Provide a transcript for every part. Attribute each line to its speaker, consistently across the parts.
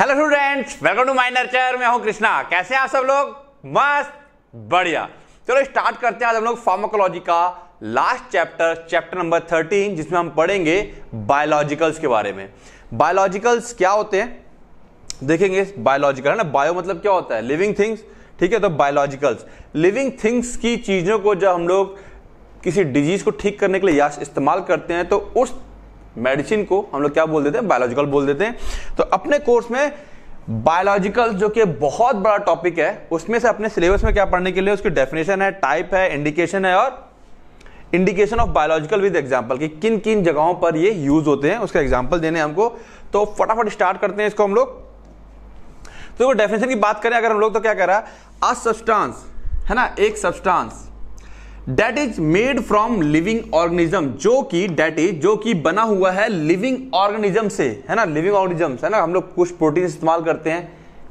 Speaker 1: Hello students welcome to minor chair मैं हूं कृष्णा कैसे हैं आप सब लोग मस्त बढ़िया चलो स्टार्ट करते हैं आज हम लोग फार्माकोलॉजी का last chapter chapter number thirteen जिसमें हम पढ़ेंगे बायोलॉजिकल्स के बारे में बायोलॉजिकल्स क्या होते हैं देखेंगे बायोलॉजिकल है ना बायो मतलब क्या होता है लिविंग थिंग्स ठीक है तो बायोलॉजिकल्स लिविंग थिंग्स की चीज़ों को जब हम लोग किसी डिजीज को ठीक करने के लिए या इस्तेमाल करते हैं तो उस मेडिसिन को हम लोग क्या बोल देते हैं बायोलॉजिकल बोल देते हैं तो अपने कोर्स में बायोलॉजिकल जो कि बहुत बड़ा टॉपिक है उसमें से अपने सिलेबस में क्या पढ़ने के लिए उसकी डेफिनेशन है टाइप है इंडिकेशन है और indication of biological with example कि किन किन जगहों पर ये यूज होते हैं उसका एग्जाम्पल देने हमको तो फटाफट स्टार्ट करते हैं इसको हम लोग तो डेफिनेशन की बात करें अगर हम लोग तो क्या कह रहा है अ सब्सटेंस है ना एक substance that is made from living organism जो कि डेट इज जो कि बना हुआ है लिविंग ऑर्गेनिज्म से है ना लिविंग ऑर्गेनिज्म है ना हम लोग कुछ प्रोटीन इस्तेमाल करते हैं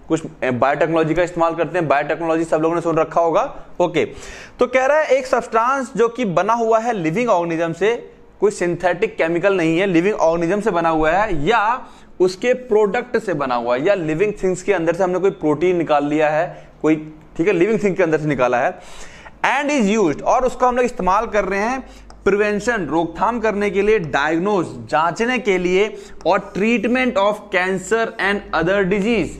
Speaker 1: कुछ बायोटेक्नोलॉजी का इस्तेमाल करते हैं बायोटेक्नोलॉजी सब लोगों ने सुन रखा होगा ओके तो कह रहा है एक सब्सटेंस जो कि बना हुआ है लिविंग ऑर्गेनिज्म से कोई सिंथेटिक केमिकल नहीं है लिविंग ऑर्गेनिज्म से बना हुआ है या उसके प्रोडक्ट से बना हुआ है या लिविंग थिंग्स के अंदर से हमने कोई प्रोटीन निकाल लिया है कोई ठीक है लिविंग थिंग के अंदर से निकाला है एंड इज यूज और उसको हम लोग इस्तेमाल कर रहे हैं प्रिवेंशन रोकथाम करने के लिए डायग्नोज जांचने के लिए और treatment of cancer and other disease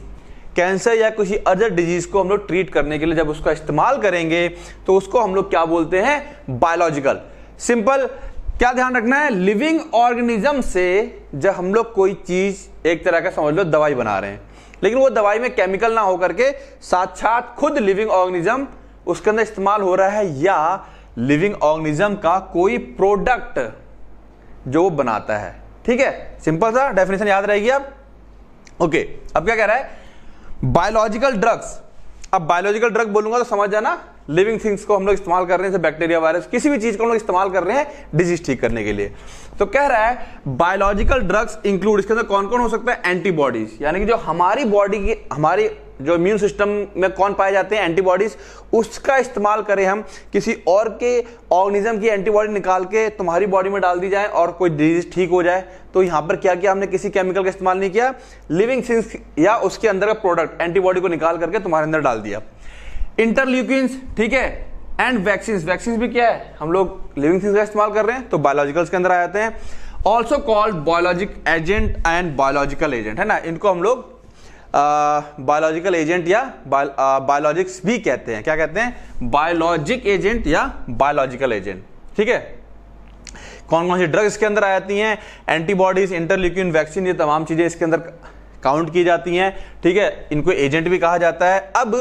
Speaker 1: cancer या किसी अदर डिजीज को हम लोग ट्रीट करने के लिए जब उसका इस्तेमाल करेंगे तो उसको हम लोग क्या बोलते हैं बायोलॉजिकल सिंपल क्या ध्यान रखना है लिविंग ऑर्गेनिज्म से जब हम लोग कोई चीज एक तरह का समझ लो दवाई बना रहे हैं लेकिन वो दवाई में केमिकल ना होकर के साक्षात खुद लिविंग ऑर्गेनिज्म उसके अंदर इस्तेमाल हो रहा है या लिविंग ऑर्गेनिज्म का कोई प्रोडक्ट जो वो बनाता है ठीक है सिंपल सा डेफिनेशन याद रहेगी अब ओके अब क्या कह रहा है बायोलॉजिकल ड्रग्स अब बायोलॉजिकल ड्रग बोलूंगा तो समझ जाना लिविंग थिंग्स को हम लोग इस्तेमाल कर रहे हैं जैसे बैक्टीरिया वायरस किसी भी चीज को हम लोग इस्तेमाल कर रहे हैं डिजीज ठीक करने के लिए तो कह रहा है बायोलॉजिकल ड्रग्स इंक्लूड इसके अंदर कौन कौन हो सकता है एंटीबॉडीज यानी कि जो हमारी बॉडी की हमारी जो इम्यून सिस्टम में कौन पाए जाते हैं एंटीबॉडीज उसका इस्तेमाल करें हम किसी और के ऑर्गेनिज्म की एंटीबॉडी निकाल के तुम्हारी बॉडी में डाल दी जाए और कोई डिजीज ठीक हो जाए तो यहां पर क्या किया हमने किसी केमिकल का इस्तेमाल नहीं किया लिविंग सिंस या उसके अंदर का प्रोडक्ट एंटीबॉडी को निकाल करके तुम्हारे अंदर डाल दिया इंटरल्यूक्स ठीक है एंड वैक्सीन वैक्सीन भी क्या है हम लोग लिविंग सिंस का इस्तेमाल कर रहे हैं तो बायोलॉजिकल्स के अंदर आ जाते हैं also called biologic agent and biological agent है ना इनको हम लोग बायोलॉजिकल एजेंट या बायोलॉजिक्स भी कहते हैं क्या कहते हैं बायोलॉजिक एजेंट या बायोलॉजिकल एजेंट ठीक है कौन कौन सी ड्रग्स के अंदर आ जाती हैं एंटीबॉडीज इंटरल्यूकिन वैक्सीन ये तमाम चीज़ें इसके अंदर काउंट की जाती हैं ठीक है इनको एजेंट भी कहा जाता है अब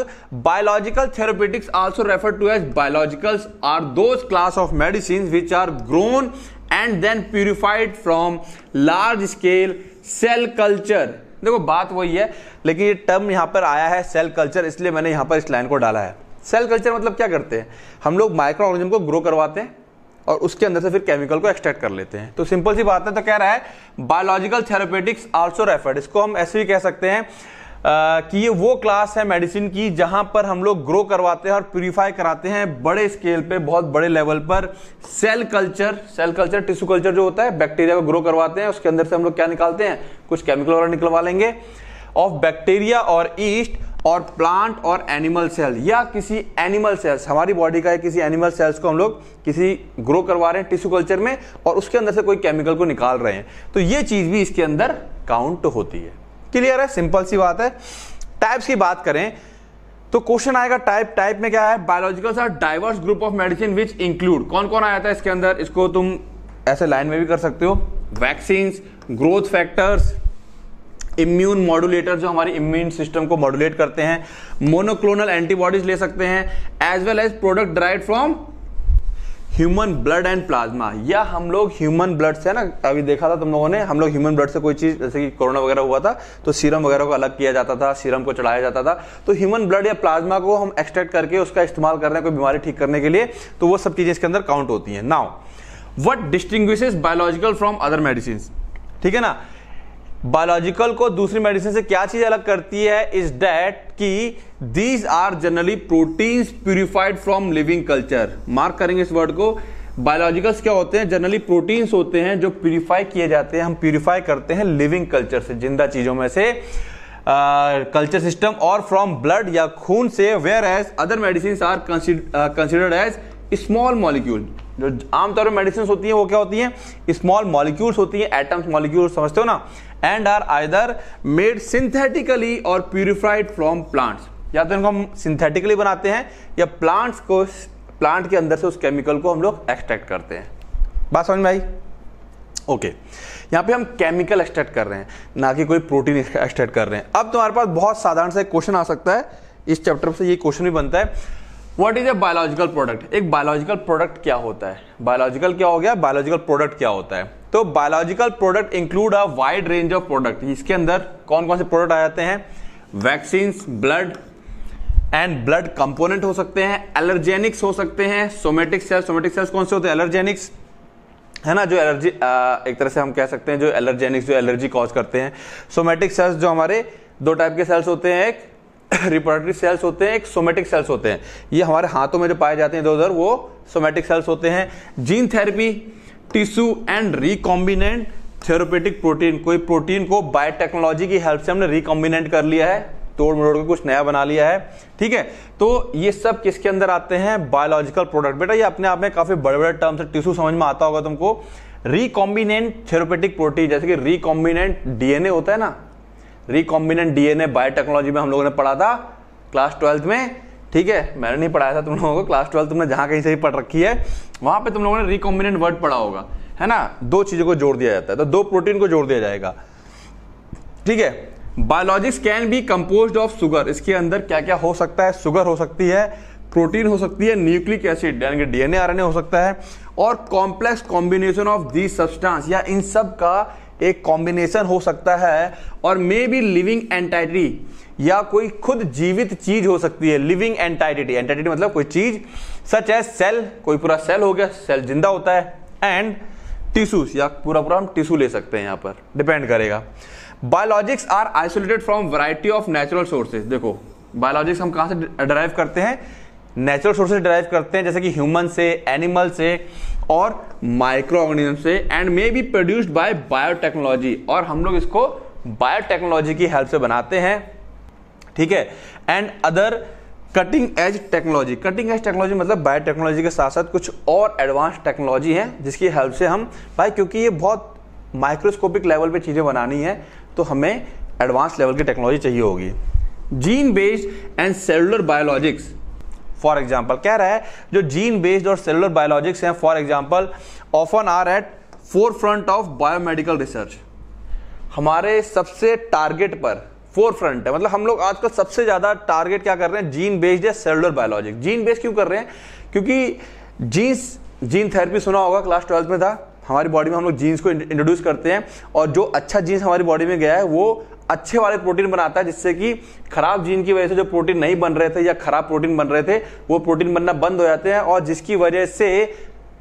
Speaker 1: biological therapeutics also refer to as biologicals are those class of medicine which are grown and then purified from large scale cell culture देखो बात वही है लेकिन ये टर्म यहाँ पर आया है सेल कल्चर इसलिए मैंने यहाँ पर इस लाइन को डाला है सेल कल्चर मतलब क्या करते हैं हम लोग माइक्रो ऑर्गेनिज्म को ग्रो करवाते हैं और उसके अंदर से फिर केमिकल को एक्सट्रैक्ट कर लेते हैं तो सिंपल सी बात है तो कह रहा है बायोलॉजिकल थेरापेटिक्स आल्सो रेफर्ड इसको हम ऐसे भी कह सकते हैं कि ये वो क्लास है मेडिसिन की जहां पर हम लोग ग्रो करवाते हैं और प्यूरिफाई कराते हैं बड़े स्केल पे बहुत बड़े लेवल पर cell culture cell culture tissue culture जो होता है बैक्टीरिया को ग्रो करवाते हैं उसके अंदर से हम लोग क्या निकालते हैं कुछ केमिकल वगैरह निकलवा लेंगे ऑफ बैक्टीरिया और ईस्ट और प्लांट और एनिमल सेल या किसी एनिमल सेल्स हमारी बॉडी का किसी एनिमल सेल्स को हम लोग किसी ग्रो करवा रहे हैं टिश्यू कल्चर में और उसके अंदर से कोई केमिकल को निकाल रहे हैं तो ये चीज़ भी इसके अंदर काउंट होती है क्लियर है सिंपल सी बात है टाइप्स की बात करें तो क्वेश्चन आएगा टाइप टाइप में क्या है biological sir diverse group of medicine which include कौन कौन आया था इसके अंदर इसको तुम ऐसे लाइन में भी कर सकते हो vaccine growth factors immune modulator जो हमारे इम्यून सिस्टम को मॉड्यूलेट करते हैं मोनोक्लोनल एंटीबॉडीज ले सकते हैं as well as product derived from human blood and plasma या हम लोग ह्यूमन ब्लड से ना अभी देखा था तुम लोगों ने हम लोग ह्यूमन ब्लड से कोई चीज़ जैसे कि कोरोना वगैरह हुआ था तो सीरम वगैरह को अलग किया जाता था सीरम को चढ़ाया जाता था तो ह्यूमन ब्लड या प्लाज्मा को हम एक्सट्रैक्ट करके उसका इस्तेमाल कर रहे हैं कोई बीमारी ठीक करने के लिए तो वो सब चीज़ें इसके अंदर काउंट होती है now what distinguishes biological from other medicine ठीक है ना बायोलॉजिकल को दूसरी मेडिसिन से क्या चीज अलग करती है इज डैट कि these are generally proteins purified from living culture mark करेंगे इस वर्ड को बायोलॉजिकल्स क्या होते हैं जनरली प्रोटीन्स होते हैं जो प्यूरिफाई किए जाते हैं हम प्यूरिफाई करते हैं लिविंग कल्चर से जिंदा चीजों में से कल्चर सिस्टम और फ्रॉम ब्लड या खून से whereas other medicine are considered as small molecule जो आमतौर पर मेडिसिन होती हैं वो क्या होती हैं स्मॉल मॉलिक्यूल्स होती हैं एटम्स मॉलिक्यूल समझते हो ना and are either made synthetically और प्यूरिफाइड फ्रॉम प्लांट्स या तो इनको हम सिंथेटिकली बनाते हैं या प्लांट्स को प्लांट के अंदर से उस केमिकल को हम लोग एक्सट्रैक्ट करते हैं बात समझ में आई ओके यहाँ पे हम केमिकल एक्सट्रैक्ट कर रहे हैं ना कि कोई प्रोटीन एक्सट्रैक्ट कर रहे हैं अब तुम्हारे पास बहुत साधारण सा क्वेश्चन आ सकता है इस चैप्टर से ये क्वेश्चन भी बनता है what is a biological product एक बायोलॉजिकल प्रोडक्ट क्या होता है बायोलॉजिकल क्या हो गया बायोलॉजिकल प्रोडक्ट क्या होता है तो biological product include a wide range of product इसके अंदर कौन कौन से प्रोडक्ट आ जाते हैं vaccine blood and blood component हो सकते हैं एलर्जेनिक्स हो सकते हैं सोमेटिक सेल्स सोमेटिक सेल्स कौन से होते हैं एलर्जेनिक्स है ना जो एलर्जी एक तरह से हम कह सकते हैं जो एलर्जेनिक्स जो एलर्जी कॉज करते हैं सोमेटिक सेल्स जो हमारे दो टाइप के सेल्स होते हैं एक रिपोर्टरी सेल्स होते हैं एक सोमेटिक सेल्स होते हैं ये हमारे हाथों में जो पाए जाते हैं इधर उधर वो सोमेटिक सेल्स होते हैं gene therapy tissue and recombinant therapeutic protein कोई प्रोटीन को बायोटेक्नोलॉजी की हेल्प से हमने रिकॉम्बिनेंट कर लिया है तोड़ मरोड़ के कुछ नया बना लिया है ठीक है तो ये सब किसके अंदर आते हैं बायोलॉजिकल प्रोडक्ट बेटा ये अपने आप में काफी बड़े बड़े टर्म्स है टिश्यू समझ में आता होगा तुमको रिकॉम्बिनेंट थेरोपेटिक प्रोटीन जैसे कि रिकॉम्बिनेंट डीएनए होता है ना रिकॉम्बिनेंट डीएनए बायोटेक्नोलॉजी में हम लोगों ने पढ़ा था क्लास ट्वेल्थ में ठीक है मैंने नहीं पढ़ाया था तुम लोगों को क्लास ट्वेल्व तुमने जहाँ कहीं से ही पढ़ रखी है वहाँ पे तुम लोगों ने रिकॉम्बिनेंट वर्ड पढ़ा होगा है ना दो चीज़ों को जोड़ दिया जाता है तो दो प्रोटीन को जोड़ दिया जाएगा ठीक है biologics can be compose of sugar इसके अंदर क्या क्या हो सकता है सुगर हो सकती है प्रोटीन हो सकती है न्यूक्लिक एसिड यानी कि डीएनए आरएनए हो सकता है और complex combination of the substance या इन सब का एक कॉम्बिनेशन हो सकता है और मे बी लिविंग एंटाइटी या कोई खुद जीवित चीज हो सकती है लिविंग एंटाइटिटी एंटाइटिटी मतलब कोई चीज सच है सेल कोई पूरा सेल हो गया सेल जिंदा होता है एंड टिश्यू या पूरा पूरा हम टिश्यू ले सकते हैं यहाँ पर डिपेंड करेगा biologics are isolated from variety of natural sources देखो बायोलॉजिक्स हम कहां से डराइव करते हैं नेचुरल सोर्सेज डराइव करते हैं जैसे कि ह्यूमन से एनिमल से और माइक्रो ऑर्गेनिज्म से and may be produced by biotechnology और हम लोग इसको बायोटेक्नोलॉजी की हेल्प से बनाते हैं ठीक है and other cutting edge technology cutting edge technology मतलब बायो टेक्नोलॉजी के साथ साथ कुछ और एडवांस टेक्नोलॉजी है जिसकी हेल्प से हम भाई क्योंकि ये बहुत माइक्रोस्कोपिक लेवल पे चीज़ें बनानी है तो हमें एडवांस लेवल की टेक्नोलॉजी चाहिए होगी gene based and cellular biologics for example कह रहा है जो जीन बेस्ड और सेलुलर बायोलॉजिक्स हैं for example often are at forefront of biomedical research हमारे सबसे टारगेट पर फोर फ्रंट है मतलब हम लोग आजकल सबसे ज्यादा टारगेट क्या कर रहे हैं जीन बेस्ड या सेलुलर बायोलॉजिक जीन बेस्ड क्यों कर रहे हैं क्योंकि जीन्स जीन थेरेपी सुना होगा क्लास ट्वेल्थ में था हमारी बॉडी में हम लोग जीन्स को इंट्रोड्यूस करते हैं और जो अच्छा जीन्स हमारी बॉडी में गया है वो अच्छे वाले प्रोटीन बनाता है जिससे कि खराब जीन की वजह से जो प्रोटीन नहीं बन रहे थे या खराब प्रोटीन बन रहे थे वो प्रोटीन बनना बंद हो जाते हैं और जिसकी वजह से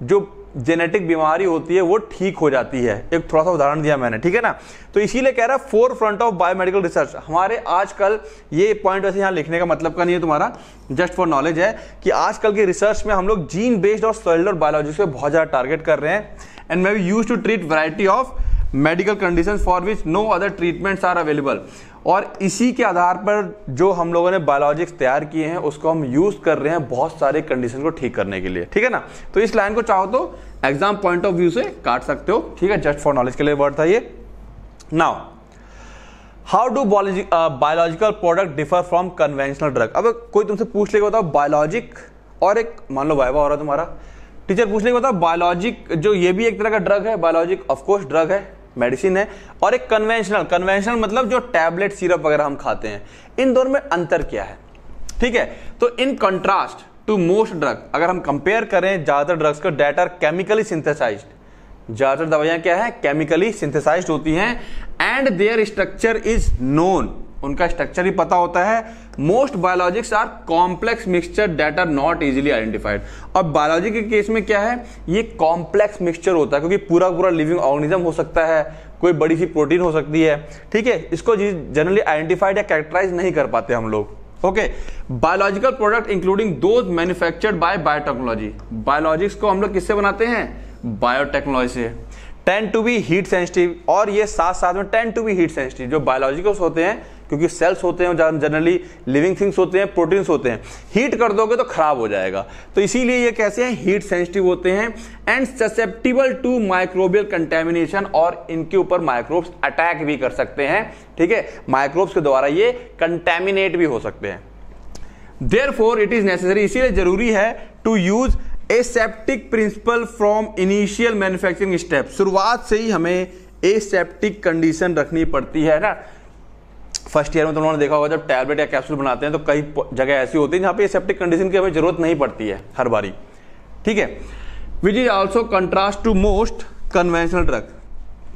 Speaker 1: जो जेनेटिक बीमारी होती है वो ठीक हो जाती है एक थोड़ा सा उदाहरण दिया मैंने ठीक है ना तो इसीलिए कह रहा है forefront of biomedical research हमारे आजकल ये पॉइंट वैसे यहाँ लिखने का मतलब का नहीं है तुम्हारा जस्ट फॉर नॉलेज है कि आजकल की रिसर्च में हम लोग जीन बेस्ड और सेलुलर बायोलॉजी पे बहुत ज़्यादा टारगेट कर रहे हैं and may we use to treat variety of medical condition for which no other treatments are available और इसी के आधार पर जो हम लोगों ने बायोलॉजिक्स तैयार किए हैं उसको हम यूज़ कर रहे हैं बहुत सारे कंडीशन को ठीक करने के लिए ठीक है ना तो इस लाइन को चाहो तो एग्जाम पॉइंट ऑफ व्यू से काट सकते हो ठीक है जस्ट फॉर नॉलेज के लिए वर्ड था ये now how do biological product differ from conventional drug अब कोई तुमसे पूछ लेगा बताओ बायोलॉजिक और एक मान लो वाइवा हो रहा तुम्हारा टीचर पूछ लेगा बताओ बायोलॉजिक जो ये भी एक तरह का ड्रग है बायोलॉजिक ऑफकोर्स ड्रग है मेडिसिन है और एक कन्वेंशनल कन्वेंशनल मतलब जो टैबलेट सिरप वगैरह हम खाते हैं इन दोनों में अंतर क्या है ठीक है तो in contrast to most drug अगर हम कंपेयर करें ज़्यादातर ड्रग्स को डेट आर केमिकली सिंथेसाइज ज़्यादातर दवाइयां क्या है केमिकली सिंथेसाइज होती हैं and their structure is known उनका स्ट्रक्चर ही पता होता है most biologics are complex mixture that are not easily identified और बायोलॉजी के केस में क्या है ये कॉम्प्लेक्स मिक्सचर होता है क्योंकि पूरा पूरा लिविंग ऑर्गेनिज्म हो सकता है कोई बड़ी सी प्रोटीन हो सकती है ठीक है इसको जनरली आइडेंटिफाइड या कैरेक्टराइज नहीं कर पाते हम लोग okay biological product including those manufactured by biotechnology biologics को हम लोग किससे बनाते हैं बायोटेक्नोलॉजी से tend to be heat sensitive और ये साथ साथ में tend to be heat sensitive जो बायोलॉजिकल्स होते हैं क्योंकि सेल्स होते हैं जनरली लिविंग थिंग्स होते हैं प्रोटीन्स होते हैं हीट कर दोगे तो खराब हो जाएगा तो इसीलिए ये कैसे हैं हीट सेंसिटिव होते हैं and susceptible to microbial contamination और इनके ऊपर माइक्रोब्स अटैक भी कर सकते हैं ठीक है माइक्रोब्स के द्वारा ये कंटेमिनेट भी हो सकते हैं therefore it is necessary इसीलिए जरूरी है to use aseptic principle from initial manufacturing step शुरुआत से ही हमें एसेप्टिक कंडीशन रखनी पड़ती है ना फर्स्ट ईयर में तो उन्होंने देखा होगा जब टैबलेट या कैप्सूल बनाते हैं तो कई जगह ऐसी होती है जहाँ पे सेप्टिक कंडीशन की हमें जरूरत नहीं पड़ती है हर बारी ठीक है which is also contrast to most conventional drug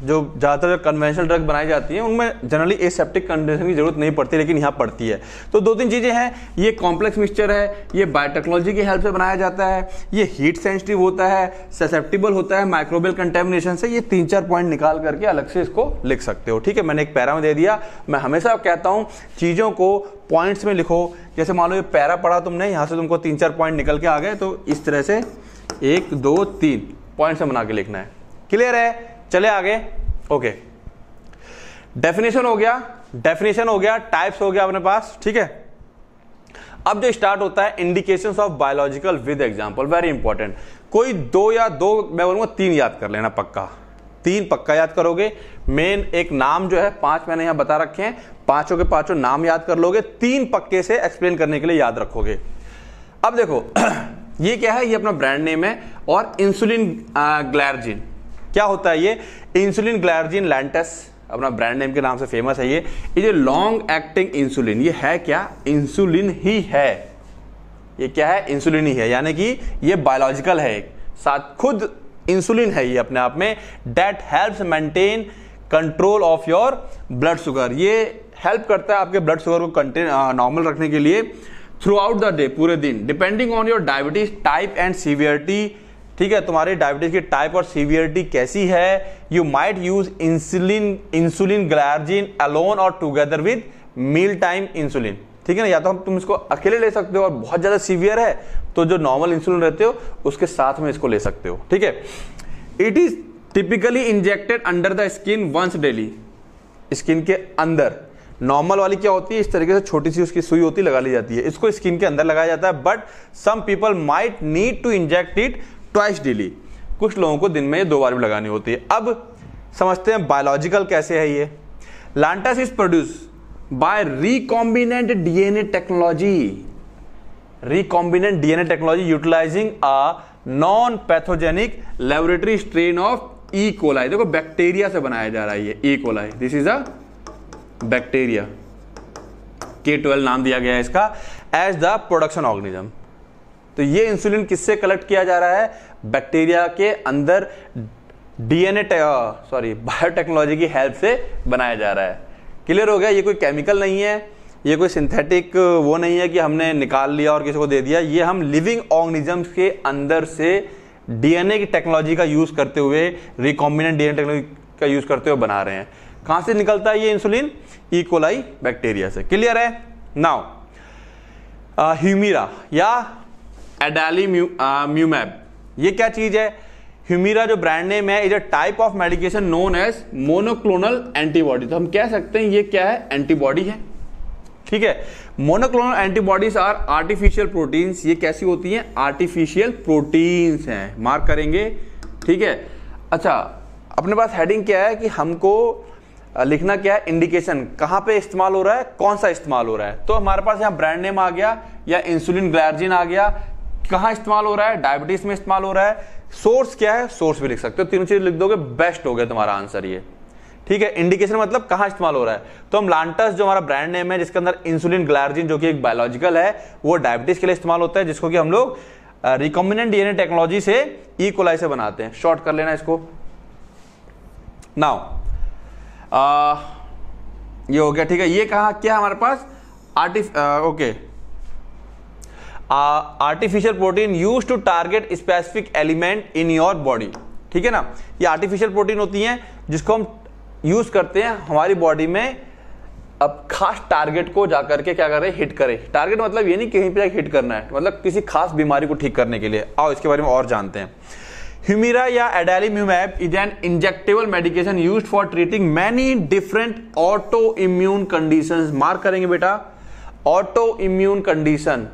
Speaker 1: जो ज़्यादातर कन्वेंशनल ड्रग बनाई जाती है उनमें जनरली एसेप्टिक कंडीशन की जरूरत नहीं पड़ती लेकिन यहाँ पड़ती है तो दो तीन चीज़ें हैं ये कॉम्प्लेक्स मिक्सचर है ये बायोटेक्नोलॉजी की हेल्प से बनाया जाता है ये हीट सेंसिटिव होता है ससेप्टिबल होता है माइक्रोबियल कंटेमिनेशन से ये तीन चार पॉइंट निकाल करके अलग से इसको लिख सकते हो ठीक है मैंने एक पैरा में दे दिया मैं हमेशा कहता हूँ चीज़ों को पॉइंट्स में लिखो जैसे मान लो ये पैरा पढ़ा तुमने यहाँ से तुमको तीन चार पॉइंट निकल के आ गए तो इस तरह से एक दो तीन पॉइंट्स में बना के लिखना है क्लियर है चले आगे ओके डेफिनेशन हो गया डेफिनेशन हो गया टाइप्स हो गया अपने पास ठीक है अब जो स्टार्ट होता है indication of biological with example very important कोई दो या दो मैं बोलूंगा तीन याद कर लेना पक्का तीन पक्का याद करोगे मेन एक नाम जो है पांच मैंने यहां बता रखे हैं पांचों के पांचों नाम याद कर लोगे तीन पक्के से एक्सप्लेन करने के लिए याद रखोगे अब देखो ये क्या है ये अपना ब्रांड नेम है और इंसुलिन ग्लैरजिन क्या होता है ये इंसुलिन ग्लार्जिन लैंटस अपना ब्रांड नेम के नाम से फेमस है ये ये जो लॉन्ग एक्टिंग इंसुलिन ये है क्या इंसुलिन ही है ये क्या है इंसुलिन ही है यानी कि ये बायोलॉजिकल है साथ खुद इंसुलिन है ये अपने आप में that help maintain control of your blood sugar ये हेल्प करता है आपके ब्लड शुगर को कंटेन नॉर्मल रखने के लिए थ्रू आउट द डे पूरे दिन depending on your diabetes type and severity ठीक है तुम्हारी डायबिटीज की टाइप और सीवियरिटी कैसी है you might use insulin insulin glargine alone और together with mealtime insulin ठीक है ना या तो हम तुम इसको अकेले ले सकते हो और बहुत ज़्यादा सीवियर है तो जो नॉर्मल इंसुलिन रहते हो उसके साथ में इसको ले सकते हो ठीक है it is typically injected under the skin once daily skin के अंदर नॉर्मल वाली क्या होती है इस तरीके से छोटी सी उसकी सुई होती लगा ली जाती है इसको स्किन के अंदर लगाया जाता है but some people might need to inject it twice daily कुछ लोगों को दिन में दो बार भी लगानी होती है अब समझते हैं बायोलॉजिकल कैसे है ये Lantus is produce by recombinant DNA technology recombinant DNA technology utilizing a non pathogenic laboratory strain of E coli देखो बैक्टीरिया से बनाया जा रहा है ये E coli this is a bacteria K twelve नाम दिया गया है इसका एज द प्रोडक्शन ऑर्गेनिज्म तो ये इंसुलिन किससे कलेक्ट किया जा रहा है बैक्टीरिया के अंदर डीएनए सॉरी बायोटेक्नोलॉजी की हेल्प से बनाया जा रहा है क्लियर हो गया ये कोई केमिकल नहीं है ये कोई सिंथेटिक वो नहीं है कि हमने निकाल लिया और किसी को दे दिया ये हम लिविंग ऑर्गेनिजम्स के अंदर से डीएनए की टेक्नोलॉजी का यूज़ करते हुए रिकॉम्बिनेंट डीएनए टेक्नोलॉजी का यूज़ करते हुए बना रहे हैं कहां से निकलता है ये इंसुलिन इकोलाई बैक्टीरिया से क्लियर है नाउ ह्यूमिरा या एडाली म्यूमैब uh, ये क्या चीज़ है ह्यूमिरा जो ब्रांड नेम है is a type of medication known as monoclonal antibody तो हम कह सकते हैं ये क्या है एंटीबॉडी है ठीक है monoclonal antibodies are artificial proteins ये कैसी होती हैं आर्टिफिशियल प्रोटीन्स हैं मार्क करेंगे ठीक है अच्छा अपने पास हेडिंग क्या है कि हमको लिखना क्या है इंडिकेशन कहाँ पे इस्तेमाल हो रहा है कौन सा इस्तेमाल हो रहा है तो हमारे पास यहाँ ब्रांड नेम आ गया या इंसुलिन ग्लैर्जिन आ गया कहां इस्तेमाल हो रहा है डायबिटीज में इस्तेमाल हो रहा है सोर्स क्या है सोर्स भी लिख सकते हो तीनों चीज लिख दोगे बेस्ट हो गया तुम्हारा आंसर ये ठीक है इंडिकेशन मतलब कहां इस्तेमाल हो रहा है तो हम लांटस जो हमारा ब्रांड नेम है जिसके अंदर इंसुलिन ग्लार्जिन जो कि एक बायोलॉजिकल है वो डायबिटीज के लिए इस्तेमाल होता है जिसको कि हम लोग रिकॉम्बिनेंट डीएनए टेक्नोलॉजी से ई e. कोलाई से बनाते हैं शॉर्ट कर लेना इसको नाउ ये हो गया ठीक है ये कहा क्या हमारे पास आर्टिफ okay artificial protein use to target specific element in your body ठीक है ना ये आर्टिफिशियल प्रोटीन होती हैं जिसको हम यूज करते हैं हमारी बॉडी में अब खास टारगेट को जाकर के क्या करें हिट करें टारगेट मतलब ये नहीं कहीं पर हिट करना है मतलब किसी खास बीमारी को ठीक करने के लिए आओ इसके बारे में और जानते हैं ह्यूमिरा या adalimumab is an injectable medication use for treating many different autoimmune condition mark करेंगे बेटा ऑटो इम्यून कंडीशन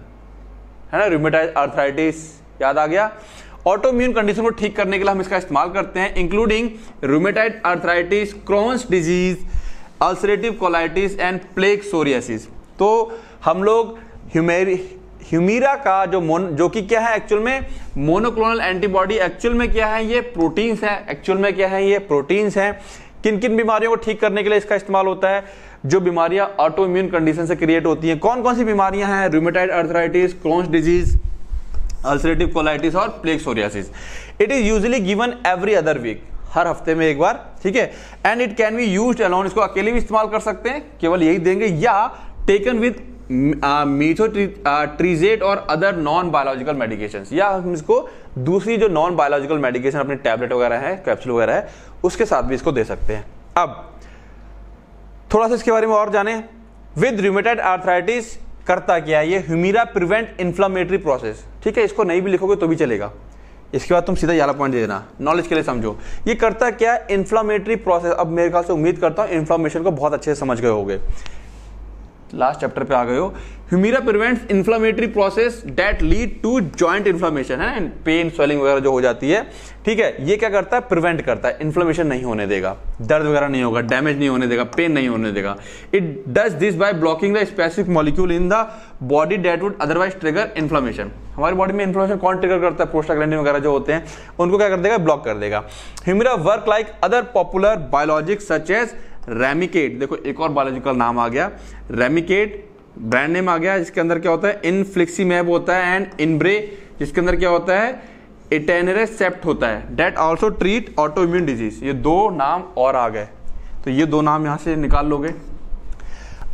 Speaker 1: है ना रूमेटाइज आर्थराइटिस याद आ गया ऑटोम्यून कंडीशन को ठीक करने के लिए हम इसका इस्तेमाल करते हैं including rheumatoid arthritis Crohn's disease ulcerative colitis and plaque psoriasis तो हम लोग ह्यूमेरी ह्यूमीरा का जो मोन जो कि क्या है एक्चुअल में मोनोक्लोनल एंटीबॉडी एक्चुअल में क्या है ये प्रोटीन्स हैं एक्चुअल में क्या है ये प्रोटीन्स हैं किन किन बीमारियों को ठीक करने के लिए इसका इस्तेमाल होता है जो बीमारियां ऑटो इम्यून कंडीशन से क्रिएट होती हैं कौन कौन सी बीमारियां हैं rheumatoid arthritis Crohn's disease ulcerative colitis और plaque psoriasis it is usually given every other week हर हफ्ते में एक बार ठीक है and it can be use alone इसको अकेले भी इस्तेमाल कर सकते हैं केवल यही देंगे या टेकन विद मीथोट्रीजेट और अदर नॉन बायोलॉजिकल मेडिकेशन या हम इसको दूसरी जो नॉन बायोलॉजिकल मेडिकेशन अपनी टैबलेट वगैरह है कैप्सूल वगैरह है उसके साथ भी इसको दे सकते हैं अब थोड़ा सा इसके बारे में और जाने विद रिमेटेड आर्थराइटिस करता क्या है ये ह्यूमिरा प्रिवेंट इन्फ्लामेटरी प्रोसेस ठीक है इसको नहीं भी लिखोगे तो भी चलेगा इसके बाद तुम सीधा यहाँ पॉइंट दे देना नॉलेज के लिए समझो ये करता क्या है इन्फ्लामेटरी प्रोसेस अब मेरे ख्याल से उम्मीद करता हूँ इन्फ्लामेशन को बहुत अच्छे से समझ गए होगे लास्ट चैप्टर पे आ गए हो Humira prevents inflammatory process that lead to joint inflammation है एंड पेन स्वेलिंग वगैरह जो हो जाती है ठीक है ये क्या करता है प्रिवेंट करता है इन्फ्लामेशन नहीं होने देगा दर्द वगैरह नहीं होगा डैमेज नहीं होने देगा पेन नहीं होने देगा it does this by blocking the specific molecule in the body that would otherwise trigger inflammation हमारी बॉडी में इन्फ्लामेशन कौन ट्रिगर करता है प्रोस्टाग्लैंडिन वगैरह जो होते हैं उनको क्या कर देगा ब्लॉक कर देगा Humira work like other popular biologic such as Remicade देखो एक और बायोलॉजिकल नाम आ गया रेमिकेट ब्रांड नेम आ गया जिसके अंदर क्या होता है इनफ्लिक्सी मैब होता है एंड इनब्रे जिसके अंदर क्या होता है इटेनरेसेप्ट होता है that also treat autoimmune disease ये दो नाम और आ गए तो ये दो नाम यहाँ से निकाल लोगे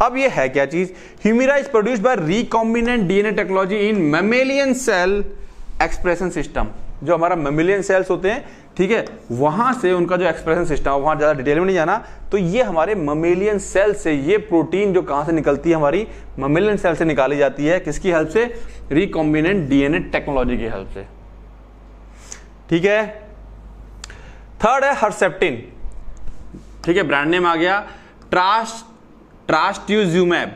Speaker 1: अब ये है क्या चीज Humira is produce by recombinant DNA technology in mammalian cell expression system जो हमारा मेमेलियन सेल्स होते हैं ठीक है वहां से उनका जो एक्सप्रेशन सिस्टम है ज़्यादा डिटेल में नहीं जाना तो ये हमारे ममेलियन सेल से ये प्रोटीन जो कहां से निकलती है हमारी ममेलियन सेल से निकाली जाती है किसकी हेल्प से रिकॉम्बिनेंट डीएनए टेक्नोलॉजी की हेल्प से ठीक है थर्ड है हरसेप्टिन ठीक है ब्रांड नेम आ गया ट्रास्ट ट्रास्ट्यूज्यूमैब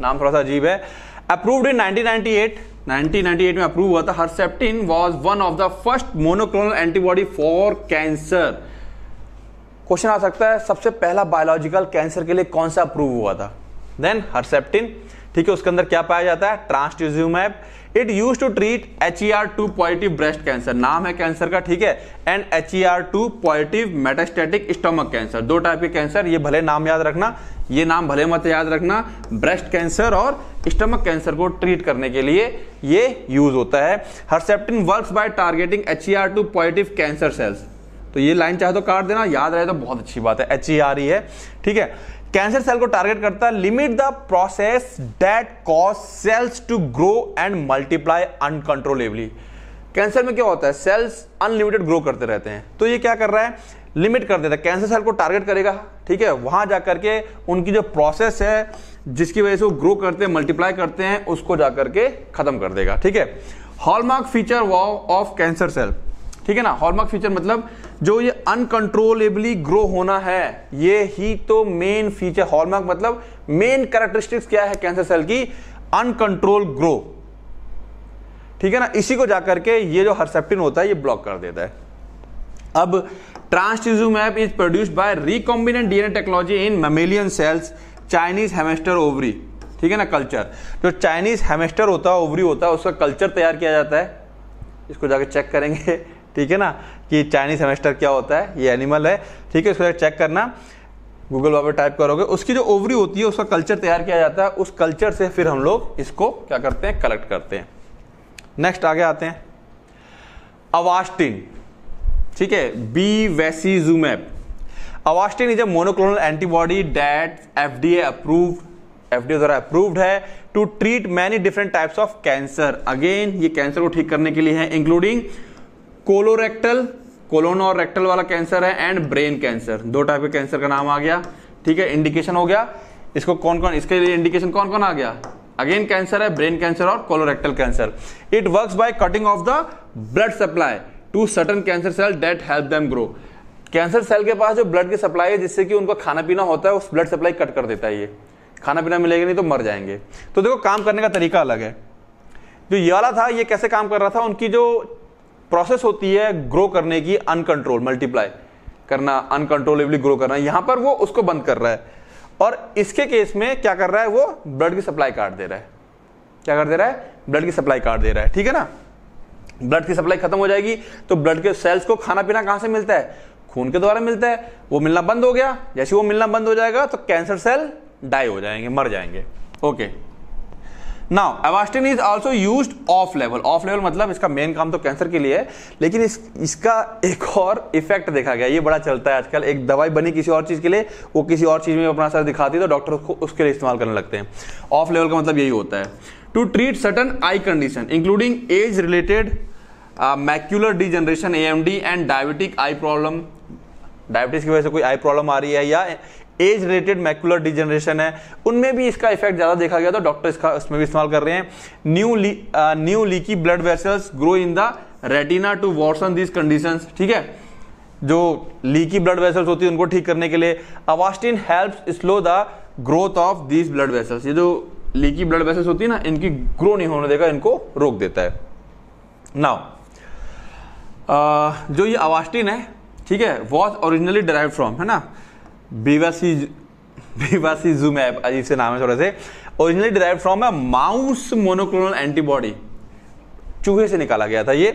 Speaker 1: नाम थोड़ा सा अजीब है अप्रूव्ड इन 1998 1998 में अप्रूव हुआ था Herceptin was one of the first monoclonal antibody for cancer question आ सकता है सबसे पहला बायोलॉजिकल कैंसर के लिए कौन सा अप्रूव हुआ था देन हर्सेप्टिन ठीक है उसके अंदर क्या पाया जाता है trastuzumab it use to treat H E R two positive breast cancer नाम है कैंसर का ठीक है and H E R two positive metastatic stomach cancer दो टाइप के कैंसर ये भले नाम याद रखना ये नाम भले मत याद रखना ब्रेस्ट कैंसर और स्टमक कैंसर को ट्रीट करने के लिए ये यूज होता है Herceptin works by targeting H E R two positive cancer cells तो ये लाइन चाहे तो काट देना याद रहे तो बहुत अच्छी बात है एच ई आर ई है ठीक है कैंसर सेल को टारगेट करता है limit the process that cause cells to grow and multiply uncontrollably cancer में क्या होता है सेल्स अनलिमिटेड ग्रो करते रहते हैं तो ये क्या कर रहा है लिमिट कर देता है कैंसर सेल को टारगेट करेगा ठीक है वहां जाकर के उनकी जो प्रोसेस है जिसकी वजह से वो ग्रो करते हैं मल्टीप्लाई करते हैं उसको जाकर के खत्म कर देगा ठीक है हॉलमार्क फीचर वॉ ऑफ कैंसर सेल ठीक है ना हॉलमार्क फीचर मतलब जो ये अनकंट्रोलेबली ग्रो होना है ये ही तो मेन फीचर हॉलमार्क मतलब मेन कैरेक्टरिस्टिक्स क्या है कैंसर सेल की अनकंट्रोल ग्रो ठीक है ना इसी को जाकर के ये जो हरसेप्टिन होता है ये ब्लॉक कर देता है अब एप is produced by recombinant DNA technology in mammalian cells Chinese hamster ovary ठीक है ना कल्चर जो चाइनीज हेमेस्टर होता है ओवरी होता है उसका कल्चर तैयार किया जाता है इसको जाके चेक करेंगे ठीक है ना कि चाइनीज हेमेस्टर क्या होता है ये एनिमल है ठीक है इसको चेक करना गूगल बाबा टाइप करोगे उसकी जो ओवरी होती है उसका कल्चर तैयार किया जाता है उस कल्चर से फिर हम लोग इसको क्या करते हैं कलेक्ट करते हैं नेक्स्ट आगे आते हैं अवास्टिन ठीक है bevacizumab Avastin is a monoclonal antibody that F D A approved F D द्वारा अप्रूव्ड है to treat many different types of cancer again ये कैंसर को ठीक करने के लिए है इंक्लूडिंग कोलोरेक्टल कोलोन और रेक्टल वाला कैंसर है एंड ब्रेन कैंसर दो टाइप के कैंसर का नाम आ गया ठीक है इंडिकेशन हो गया इसको कौन कौन इसके लिए इंडिकेशन कौन कौन आ गया अगेन कैंसर है ब्रेन कैंसर और colorectal cancer it works by cutting off the blood supply to certain cancer cell that help them grow cancer cell के पास जो ब्लड की सप्लाई है जिससे कि उनको खाना पीना होता है उस ब्लड सप्लाई कट कर देता है ये खाना पीना मिलेगा नहीं तो मर जाएंगे तो देखो काम करने का तरीका अलग है जो तो ये वाला था ये कैसे काम कर रहा था उनकी जो प्रोसेस होती है ग्रो करने की अनकंट्रोल मल्टीप्लाई करना अनकंट्रोलेबली ग्रो करना यहां पर वो उसको बंद कर रहा है और इसके केस में क्या कर रहा है वो ब्लड की सप्लाई काट दे रहा है क्या कर दे रहा है ब्लड की सप्लाई काट दे रहा है ठीक है ना ब्लड की सप्लाई खत्म हो जाएगी तो ब्लड के सेल्स को खाना पीना कहां से मिलता है खून के द्वारा मिलता है वो मिलना बंद हो गया जैसे वो मिलना बंद हो जाएगा तो कैंसर सेल डाई हो जाएंगे मर जाएंगे okay now Avastin is also use of level of level मतलब इसका मेन काम तो कैंसर के लिए है लेकिन इस, इसका एक और इफेक्ट देखा गया ये बड़ा चलता है आजकल एक दवाई बनी किसी और चीज़ के लिए वो किसी और चीज़ में अपना असर दिखाती है तो डॉक्टर उसको उसके लिए इस्तेमाल करने लगते हैं ऑफ लेवल का मतलब यही होता है to treat certain eye condition including age related macular degeneration A M D and diabetic eye problem diabetes की वजह से कोई आई प्रॉब्लम आ रही है या एज रिलेटेड मैकुलर डिजनरेशन है उनमें भी इसका इफेक्ट ज़्यादा देखा गया तो डॉक्टर इसका उसमें भी इस्तेमाल कर रहे हैं new new leaky blood vessels grow in the retina to worsen these condition ठीक है जो लीकी ब्लड वेसल्स होती है उनको ठीक करने के लिए Avastin help slow the growth of these blood vessels ये जो लीकी ब्लड वेसल्स होती है ना इनकी ग्रो नहीं होने देगा इनको रोक देता है नाउ uh, जो ये अवास्टिन है ठीक है वॉज ओरिजिनली डराइव फ्रॉम है ना बीवासी बीवासी जूम ऐप अजीब से नाम है थोड़ा से originally derive from a mouse monoclonal antibody चूहे से निकाला गया था ये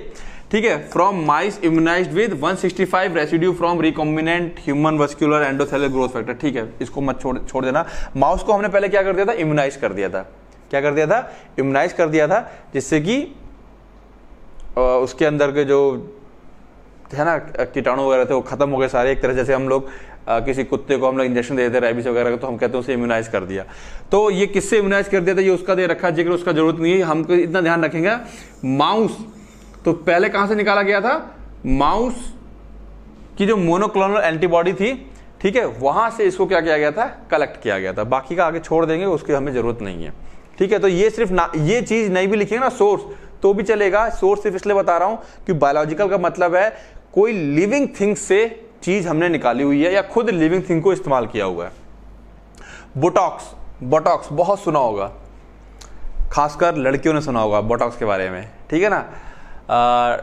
Speaker 1: ठीक है from mice immunize with 165 residue from recombinant human vascular endothelial growth factor ठीक है इसको मत छोड़ छोड़ देना माउस को हमने पहले क्या कर दिया था इम्यूनाइज कर दिया था क्या कर दिया था इम्यूनाइज कर दिया था जिससे कि उसके अंदर के जो है ना कीटाणु वगैरह थे वो खत्म हो गए सारे एक तरह जैसे हम लोग आ, किसी कुत्ते को हम लोग इंजेक्शन दे देते रेबिस वगैरह का तो हम कहते हैं उसे इम्यूनाइज कर दिया तो ये किससे इम्यूनाइज कर दिया था ये उसका दे रखा जिक्र उसका जरूरत नहीं है हम इतना ध्यान रखेंगे माउस तो पहले कहाँ से निकाला गया था माउस की जो मोनोक्लोनल एंटीबॉडी थी ठीक है वहां से इसको क्या किया गया था कलेक्ट किया गया था बाकी का आगे छोड़ देंगे उसकी हमें जरूरत नहीं है ठीक है तो ये सिर्फ ना ये चीज नहीं भी लिखेंगे ना सोर्स तो भी चलेगा सोर्स सिर्फ इसलिए बता रहा हूं कि बायोलॉजिकल का मतलब है कोई लिविंग थिंग से चीज़ हमने निकाली हुई है या खुद लिविंग थिंग को इस्तेमाल किया हुआ है बोटॉक्स बोटॉक्स बहुत सुना होगा खासकर लड़कियों ने सुना होगा बोटॉक्स के बारे में ठीक है ना आ,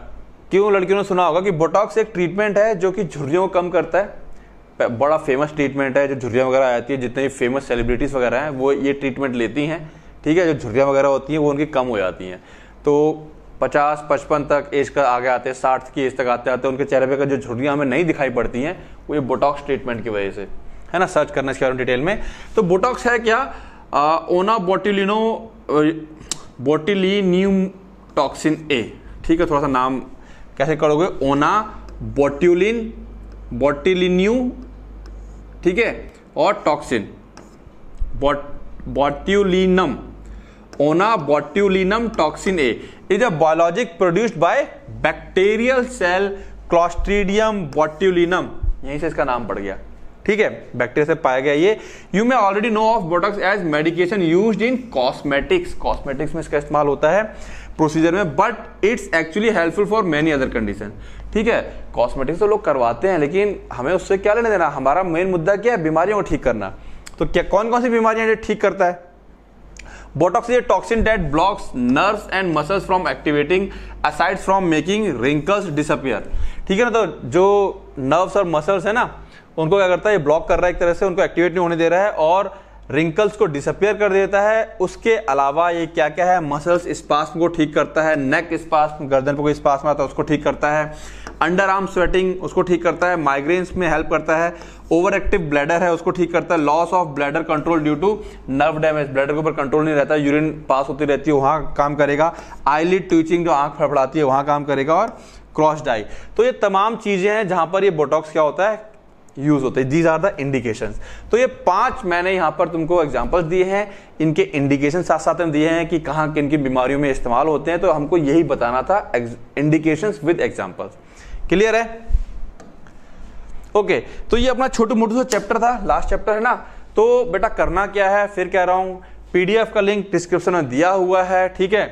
Speaker 1: क्यों लड़कियों ने सुना होगा कि बोटॉक्स एक ट्रीटमेंट है जो कि झुर्रियों को कम करता है बड़ा फेमस ट्रीटमेंट है जो झुर्रियाँ वगैरह आती है जितने भी फेमस सेलिब्रिटीज़ वगैरह हैं वो ये ट्रीटमेंट लेती हैं ठीक है जो झुर्रियाँ वगैरह होती हैं वो उनकी कम हो जाती हैं तो पचास पचपन तक एज का आगे आते हैं साठ की एज तक आते आते उनके चेहरे पर जो झुर्रियाँ हमें नहीं दिखाई पड़ती हैं वो ये बोटॉक्स ट्रीटमेंट की वजह से है ना सर्च करना इसके बारे में डिटेल में तो बोटॉक्स है क्या ओना बोटिलिनो बोटिलीनियम टॉक्सिन ए ठीक है थोड़ा सा नाम कैसे करोगे ओना बोट्यूलिन बोटिलिन्यू ठीक है और टॉक्सिन बोट botulinum onabotulinumtoxinA is a biologic produced by bacterial cell Clostridium botulinum यहीं से इसका नाम पड़ गया ठीक है बैक्टीरिया से पाया गया ये you may already know of Botox as medication use in cosmetics cosmetics में इसका इस्तेमाल होता है प्रोसीजर में but it's actually helpful for many other condition ठीक है कॉस्मेटिक्स तो लोग करवाते हैं लेकिन हमें उससे क्या लेना देना हमारा मेन मुद्दा क्या है बीमारियों को ठीक करना तो क्या कौन कौन सी बीमारियां ठीक करता है Botox is toxin that blocks nerves and muscles from activating aside from making wrinkles disappear ठीक है ना तो जो नर्व्स और मसल्स है ना उनको क्या करता है ये ब्लॉक कर रहा है एक तरह से उनको एक्टिवेट नहीं होने दे रहा है और रिंकल्स को डिसअपियर कर देता है उसके अलावा ये क्या क्या है मसल्स स्पास्म को ठीक करता है नेक स्पास्म गर्दन पर कोई स्पास्म आता है उसको ठीक करता है अंडर आर्म स्वेटिंग उसको ठीक करता है माइग्रेन्स में हेल्प करता है ओवर एक्टिव ब्लैडर है उसको ठीक करता है loss of bladder control due to nerve damage bladder के ऊपर कंट्रोल नहीं रहता यूरिन पास होती रहती है वहाँ काम करेगा आईलिड ट्विचिंग जो आँख फड़फड़ाती है वहाँ काम करेगा और क्रॉस डाई तो ये तमाम चीज़ें हैं जहाँ पर ये बोटॉक्स क्या होता है यूज होते हैं दीज आर द इंडिकेशन तो ये पांच मैंने यहाँ पर तुमको एग्जाम्पल दिए हैं इनके इंडिकेशन साथ साथ में दिए हैं कि कहाँ किन की बीमारियों में इस्तेमाल होते हैं तो हमको यही बताना था इंडिकेशन विद एग्जाम्पल क्लियर है ओके okay, तो ये अपना छोटू मोटू सा चैप्टर था लास्ट चैप्टर है ना तो बेटा करना क्या है फिर कह रहा हूं पीडीएफ का लिंक डिस्क्रिप्शन में दिया हुआ है ठीक है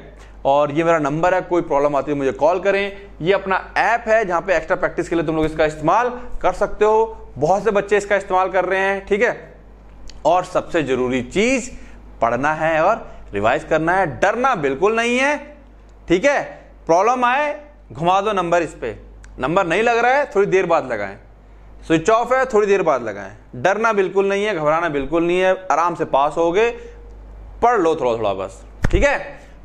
Speaker 1: और ये मेरा नंबर है कोई प्रॉब्लम आती है मुझे कॉल करें ये अपना ऐप है जहाँ पे एक्स्ट्रा प्रैक्टिस के लिए तुम लोग इसका इस्तेमाल कर सकते हो बहुत से बच्चे इसका इस्तेमाल कर रहे हैं ठीक है और सबसे जरूरी चीज पढ़ना है और रिवाइज करना है डरना बिल्कुल नहीं है ठीक है प्रॉब्लम आए घुमा दो नंबर इस पर नंबर नहीं लग रहा है थोड़ी देर बाद लगाएं स्विच ऑफ है थोड़ी देर बाद लगाएं डरना बिल्कुल नहीं है घबराना बिल्कुल नहीं है आराम से पास हो गए पढ़ लो थोड़ा थोड़ा बस ठीक है